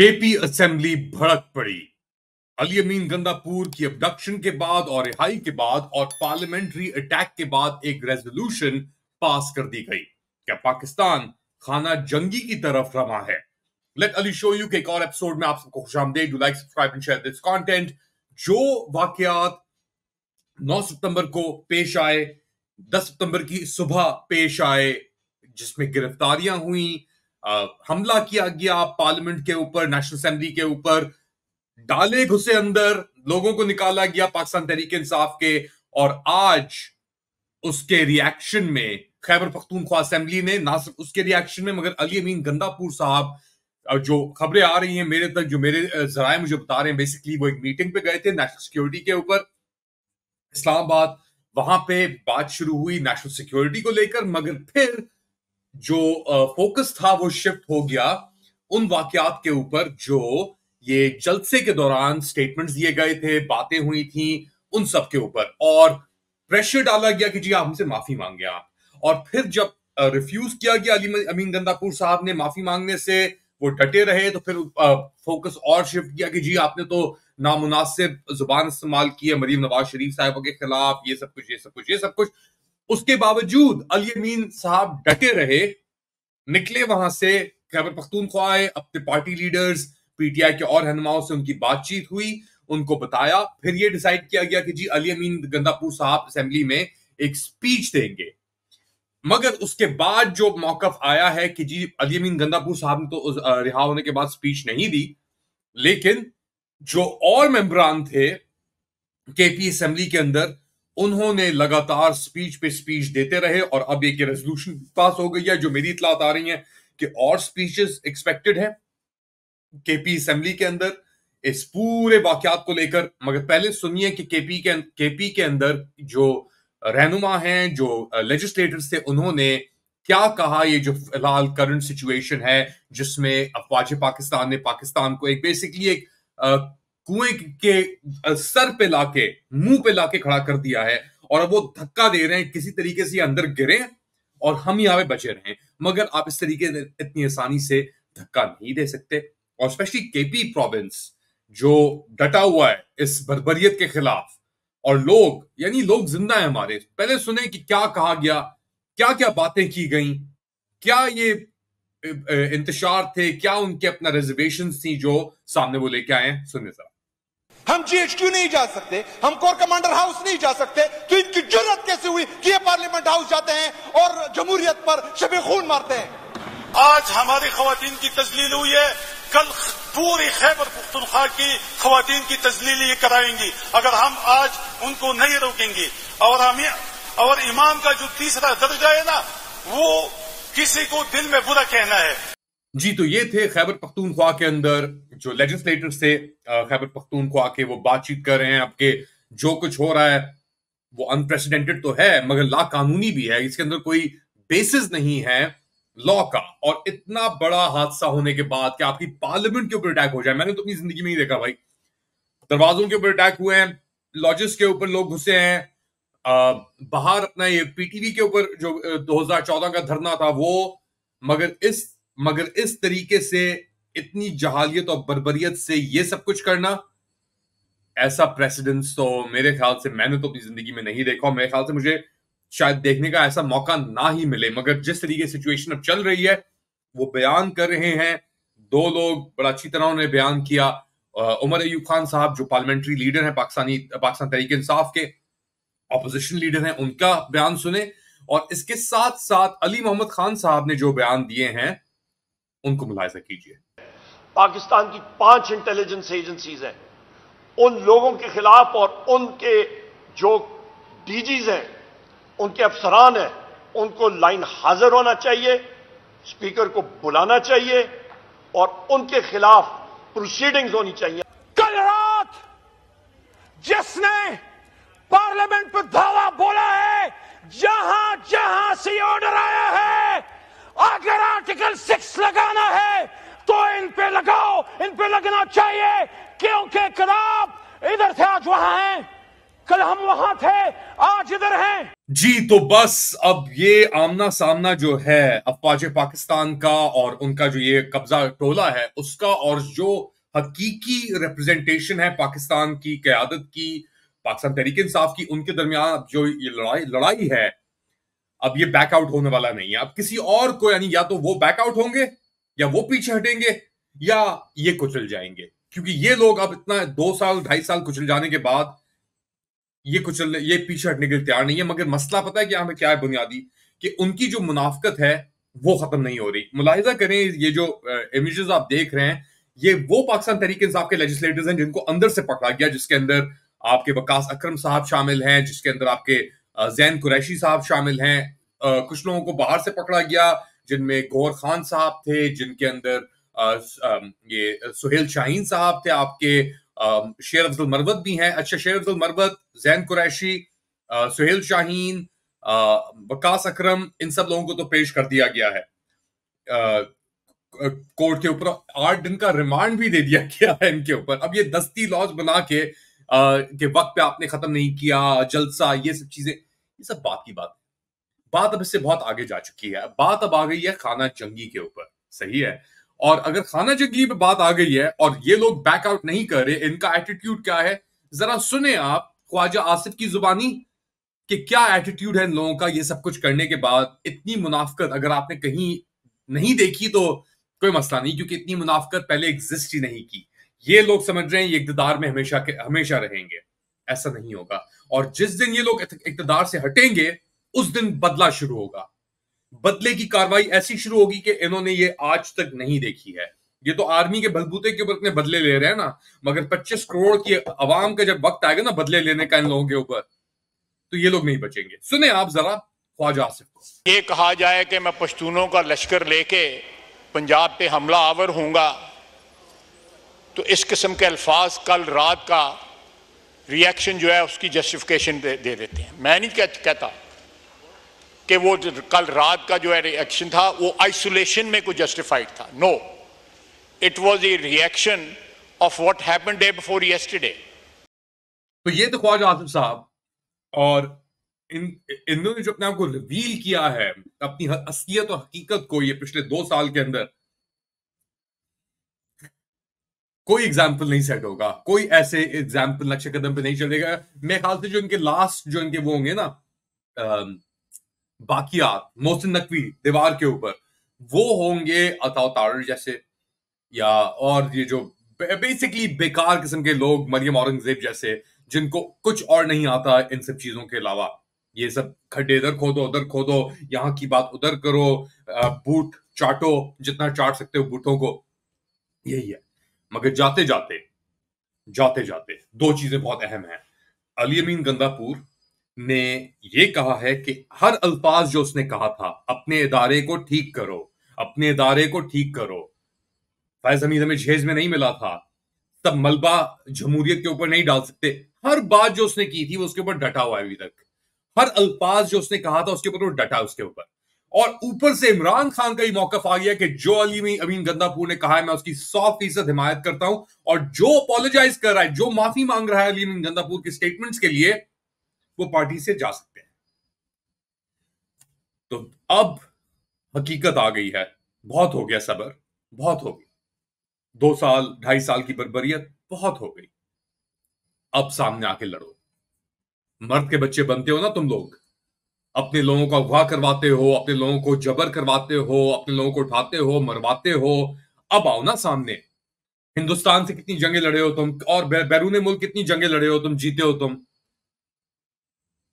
KP assembly भड़क पड़ी अली अमीन गंदापुर की अबडक्शन के बाद और रिहाई के बाद और पार्लियामेंट्री अटैक के बाद एक रेजोल्यूशन पास कर दी गई क्या पाकिस्तान खाना जंगी की तरफ रमा है लेट अली शो यू के एक और एपिसोड में आप सबको खुश आमदे do like subscribe and share this content जो वाकयात 9 सितंबर को पेश आए 10 सितंबर की सुबह पेश आए जिसमें गिरफ्तारियां हुई हमला किया गया पार्लियामेंट के ऊपर नेशनल असेंबली के ऊपर डाले घुसे अंदर लोगों को निकाला गया पाकिस्तान तहरीक इंसाफ के और आज उसके रिएक्शन में खैबर पख्तूनख्वा असेंबली ने ना सिर्फ उसके रिएक्शन में मगर अली अमीन गंदापुर साहब जो खबरें आ रही हैं मेरे तक जो मेरे जराए मुझे बता रहे हैं बेसिकली वो एक मीटिंग पे गए थे नेशनल सिक्योरिटी के ऊपर इस्लामाबाद वहां पे बात शुरू हुई नेशनल सिक्योरिटी को लेकर मगर फिर जो फोकस था वो शिफ्ट हो गया उन वाकयात के ऊपर जो ये जलसे के दौरान स्टेटमेंट्स दिए गए थे बातें हुई थी उन सब के ऊपर और प्रेशर डाला गया कि जी आप हमसे माफी मांगे आप और फिर जब रिफ्यूज किया गया अली अमीन गंदापुर साहब ने माफी मांगने से वो डटे रहे तो फिर फोकस और शिफ्ट किया कि जी आपने तो नामुनासिब जुबान इस्तेमाल की है मरीम नवाज शरीफ साहब के खिलाफ ये सब कुछ ये सब कुछ ये सब कुछ उसके बावजूद अली यमीन साहब डटे रहे निकले वहां से खैबर पख्तूनख्वा आए अपने पार्टी लीडर्स पीटीआई के और रहनुमाओं से उनकी बातचीत हुई उनको बताया फिर ये डिसाइड किया गया कि जी अली अमीन गंदापुर साहब असेंबली में एक स्पीच देंगे मगर उसके बाद जो मौकफ आया है कि जी अली अमीन गंदापुर साहब ने तो रिहा होने के बाद स्पीच नहीं दी लेकिन जो और मेम्बरान थे केपी असेंबली के अंदर उन्होंने लगातार स्पीच पे स्पीच देते रहे और अब एक रेजोल्यूशन पास हो गई है जो मेरी इतलात आ रही है कि और स्पीचेस एक्सपेक्टेड है केपी असेंबली के अंदर इस पूरे वाकयात को लेकर मगर पहले सुनिए कि केपी के केपी अं-, के अंदर जो रहनुमा हैं जो लेजिस्लेटर्स थे उन्होंने क्या कहा ये जो फिलहाल करंट सिचुएशन है जिसमें अफवाज पाकिस्तान ने पाकिस्तान को एक बेसिकली एक कुएं के सर पे लाके मुंह पे लाके खड़ा कर दिया है और अब वो धक्का दे रहे हैं किसी तरीके से अंदर गिरे और हम यहाँ पे बचे रहे मगर आप इस तरीके इतनी आसानी से धक्का नहीं दे सकते और स्पेशली केपी प्रोविंस जो डटा हुआ है इस बर्बरियत के खिलाफ और लोग यानी लोग जिंदा है हमारे पहले सुने कि क्या कहा गया क्या क्या बातें की गई क्या ये इंतजार थे क्या उनके अपना रिजर्वेशन थी जो सामने वो लेके आए सुनिए सर हम जीएचक्यू नहीं जा सकते हम कोर कमांडर हाउस नहीं जा सकते तो इनकी जरूरत कैसे हुई कि ये पार्लियामेंट हाउस जाते हैं और जमहूरियत पर शबे खून मारते हैं आज हमारी खातन की तजलील हुई है कल पूरी खैबर पुख्तनख्वा की खातन की तजलील ये कराएंगी अगर हम आज उनको नहीं रोकेंगे और हम और इमाम का जो तीसरा दर्जा है ना वो किसी को दिल में बुरा कहना है जी तो ये थे खैबर पख्तूनख्वा के अंदर जो लेजिस्लेटर्स थे खैबर पख्तून को आके वो बातचीत कर रहे हैं आपके जो कुछ हो रहा है वो अनप्रेसिडेंटेड तो है मगर ला कानूनी भी है इसके अंदर कोई बेसिस नहीं है लॉ का और इतना बड़ा हादसा होने के बाद कि आपकी पार्लियामेंट के ऊपर अटैक हो जाए मैंने तो अपनी जिंदगी में ही देखा भाई दरवाजों के ऊपर अटैक हुए हैं लॉजिस्ट के ऊपर लोग घुसे हैं बाहर अपना ये पीटीवी के ऊपर जो 2014 का धरना था वो मगर इस मगर इस तरीके से इतनी जहालियत और बर्बरियत से ये सब कुछ करना ऐसा प्रेसिडेंस तो मेरे ख्याल से मैंने तो अपनी जिंदगी में नहीं देखा मेरे ख्याल से मुझे शायद देखने का ऐसा मौका ना ही मिले मगर जिस तरीके सिचुएशन अब चल रही है वो बयान कर रहे हैं दो लोग बड़ा अच्छी तरह उन्होंने बयान किया उमर अयूब खान साहब जो पार्लियामेंट्री लीडर हैं पाकिस्तानी पाकिस्तान तहरीक इंसाफ के अपोजिशन लीडर हैं उनका बयान सुने और इसके साथ साथ अली मोहम्मद खान साहब ने जो बयान दिए हैं उनको मुलायजा कीजिए पाकिस्तान की पांच इंटेलिजेंस एजेंसीज हैं उन लोगों के खिलाफ और उनके जो डीजीज हैं उनके अफसरान हैं उनको लाइन हाजिर होना चाहिए स्पीकर को बुलाना चाहिए और उनके खिलाफ प्रोसीडिंग्स होनी चाहिए कल रात जिसने पार्लियामेंट पर धावा बोला है जहां जहां से ऑर्डर आया है अगर आर्टिकल सिक्स लगा इन पे लगाओ इन पे लगना चाहिए क्योंकि कल इधर से आज वहां हैं कल हम वहां थे आज इधर हैं जी तो बस अब ये आमना सामना जो है अफवाज पाकिस्तान का और उनका जो ये कब्जा टोला है उसका और जो हकीकी रिप्रेजेंटेशन है पाकिस्तान की क्यादत की पाकिस्तान तहरीक इंसाफ की उनके दरमियान अब जो ये लड़ाई लड़ाई है अब ये बैकआउट होने वाला नहीं है अब किसी और को यानी या तो वो बैकआउट होंगे या वो पीछे हटेंगे या ये कुचल जाएंगे क्योंकि ये लोग अब इतना दो साल ढाई साल कुचल जाने के बाद ये कुचल ये पीछे हटने के लिए तैयार नहीं है मगर मसला पता है कि हमें क्या है बुनियादी कि उनकी जो मुनाफ्त है वो खत्म नहीं हो रही मुलाहिजा करें ये जो इमेज आप देख रहे हैं ये वो पाकिस्तान तरीके इंसाफ के लेजिस्लेटर्स हैं जिनको अंदर से पकड़ा गया जिसके अंदर आपके वकास अक्रम साहब शामिल हैं जिसके अंदर आपके जैन कुरैशी साहब शामिल हैं कुछ लोगों को बाहर से पकड़ा गया जिनमें गौर खान साहब थे जिनके अंदर ये सुहेल शाहीन साहब थे आपके शेर अफजल मरवत भी हैं अच्छा शेर अफजल मरवत जैन कुरैशी सुहेल शाहीन वकास अकरम इन सब लोगों को तो पेश कर दिया गया है कोर्ट के ऊपर आठ दिन का रिमांड भी दे दिया गया है इनके ऊपर अब ये दस्ती लॉज बना के आ, के वक्त पे आपने खत्म नहीं किया जलसा ये सब चीजें ये सब बात की बात बात अब इससे बहुत आगे जा चुकी है बात अब आ गई है खाना जंगी के ऊपर सही है और अगर खाना जंगी पे बात आ गई है और ये लोग बैकआउट नहीं कर रहे इनका एटीट्यूड क्या है जरा सुने आप ख्वाजा आसिफ की जुबानी कि क्या एटीट्यूड है इन लोगों का ये सब कुछ करने के बाद इतनी मुनाफकत अगर आपने कहीं नहीं देखी तो कोई मसला नहीं क्योंकि इतनी मुनाफ्त पहले एग्जिस्ट ही नहीं की ये लोग समझ रहे हैं ये इकतदार में हमेशा के हमेशा रहेंगे ऐसा नहीं होगा और जिस दिन ये लोग इकतदार से हटेंगे उस दिन बदला शुरू होगा बदले की कार्रवाई ऐसी शुरू होगी कि इन्होंने ये आज तक नहीं देखी है ये तो आर्मी के बलबूते के ऊपर अपने बदले ले रहे हैं ना मगर 25 करोड़ की आवाम का जब वक्त आएगा ना बदले लेने का इन लोगों के ऊपर तो ये लोग नहीं बचेंगे सुने आप जरा ख्वाजा आसिफ को ये कहा जाए कि मैं पश्तूनों का लश्कर लेके पंजाब पे हमला आवर होंगे तो इस किस्म के अल्फाज कल रात का रिएक्शन जो है उसकी जस्टिफिकेशन दे, दे देते हैं मैं नहीं कहता कि वो कल रात का जो है रिएक्शन था वो आइसोलेशन में कोई जस्टिफाइड था no it was a reaction of what happen day before yesterday तो ये तो ख्वाज आजम साहब और इन इन्होंने जो अपने आप को रिवील किया है अपनी असलियत और हकीकत को ये पिछले दो साल के अंदर कोई एग्जाम्पल नहीं सेट होगा कोई ऐसे एग्जाम्पल नक्शे कदम पे नहीं चलेगा मेरे ख्याल से जो इनके लास्ट जो इनके वो होंगे ना बाकियात मोहसिन नकवी दीवार के ऊपर वो होंगे अताव तारर जैसे या और ये जो बेसिकली बेकार किस्म के लोग मरियम औरंगजेब जैसे जिनको कुछ और नहीं आता इन सब चीजों के अलावा ये सब खड्डे इधर खोदो उधर खोदो यहाँ की बात उधर करो बूट चाटो जितना चाट सकते हो बूटों को यही है मगर जाते जाते जाते जाते दो चीजें बहुत अहम है अली अमीन गंदापुर ने ये कहा है कि हर अल्फाज जो उसने कहा था अपने इदारे को ठीक करो अपने इदारे को ठीक करो फैज हमीद हमें जहेज में नहीं मिला था तब मलबा जमहूरियत के ऊपर नहीं डाल सकते हर बात जो उसने की थी वो उसके ऊपर डटा हुआ है अभी तक हर अल्फाज जो उसने कहा था उसके ऊपर वो डटा उसके ऊपर और ऊपर से इमरान खान का ही मौकफ आ गया कि जो अली अमीन गंदापुर ने कहा है मैं उसकी सौ फीसद हिमायत करता हूं और जो अपोलोजाइज कर रहा है जो माफी मांग रहा है अली अमीन गंदापुर के स्टेटमेंट्स के लिए वो पार्टी से जा सकते हैं तो अब हकीकत आ गई है बहुत हो गया सबर बहुत हो गया दो साल ढाई साल की बरबरीत बहुत हो गई अब सामने आके लड़ो मर्द के बच्चे बनते हो ना तुम लोग अपने लोगों को अगवा करवाते हो अपने लोगों को जबर करवाते हो अपने लोगों को उठाते हो मरवाते हो अब आओ ना सामने हिंदुस्तान से कितनी जंगे लड़े हो तुम और बैरून मुल्क कितनी जंगे लड़े हो तुम जीते हो तुम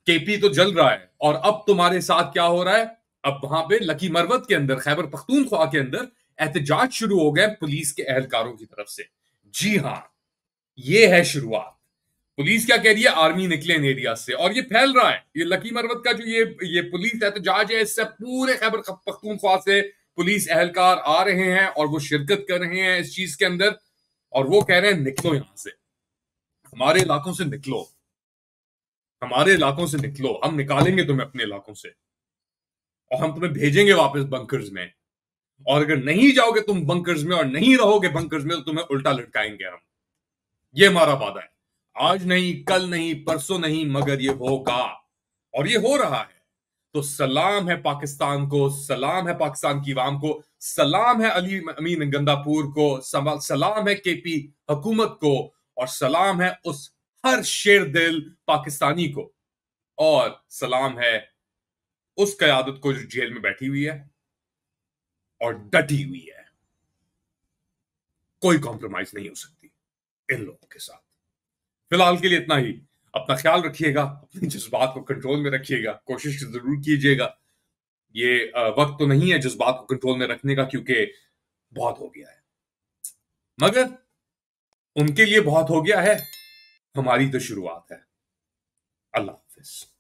केपी तो जल रहा है और अब तुम्हारे साथ क्या हो रहा है अब वहां पे लकी मरवत के अंदर खैबर पख्तूनख्वा के अंदर एहतजाज शुरू हो गए पुलिस के एहलकारों की तरफ से जी हाँ ये है शुरुआत पुलिस क्या कह रही है आर्मी निकले इन एरिया से और ये फैल रहा है ये लकी मरवत का जो ये ये पुलिस एहतजाज है इससे पूरे खैबर पख्तूनख्वा से पुलिस एहलकार आ रहे हैं और वो शिरकत कर रहे हैं इस चीज के अंदर और वो कह रहे हैं निकलो यहां से हमारे इलाकों से निकलो हमारे इलाकों से निकलो हम निकालेंगे तुम्हें अपने इलाकों से और हम तुम्हें भेजेंगे वापस बंकर्स में और अगर नहीं जाओगे तुम बंकर्स में और नहीं रहोगे बंकर्स में तो तुम्हें उल्टा लटकाएंगे हम ये हमारा वादा है आज नहीं कल नहीं परसों नहीं मगर ये होगा और ये हो रहा है तो सलाम है पाकिस्तान को सलाम है पाकिस्तान की वाम को सलाम है अली अमीन गंदापुर को सलाम है केपी हुकूमत को और सलाम है उस हर शेर दिल पाकिस्तानी को और सलाम है उस कयादत को जो जेल में बैठी हुई है और डटी हुई है कोई कॉम्प्रोमाइज नहीं हो सकती इन लोगों के साथ फिलहाल के लिए इतना ही अपना ख्याल रखिएगा अपने जज्बात को कंट्रोल में रखिएगा कोशिश जरूर कीजिएगा ये वक्त तो नहीं है जज्बात को कंट्रोल में रखने का क्योंकि बहुत हो गया है मगर उनके लिए बहुत हो गया है हमारी तो शुरुआत है अल्लाह हाफिज़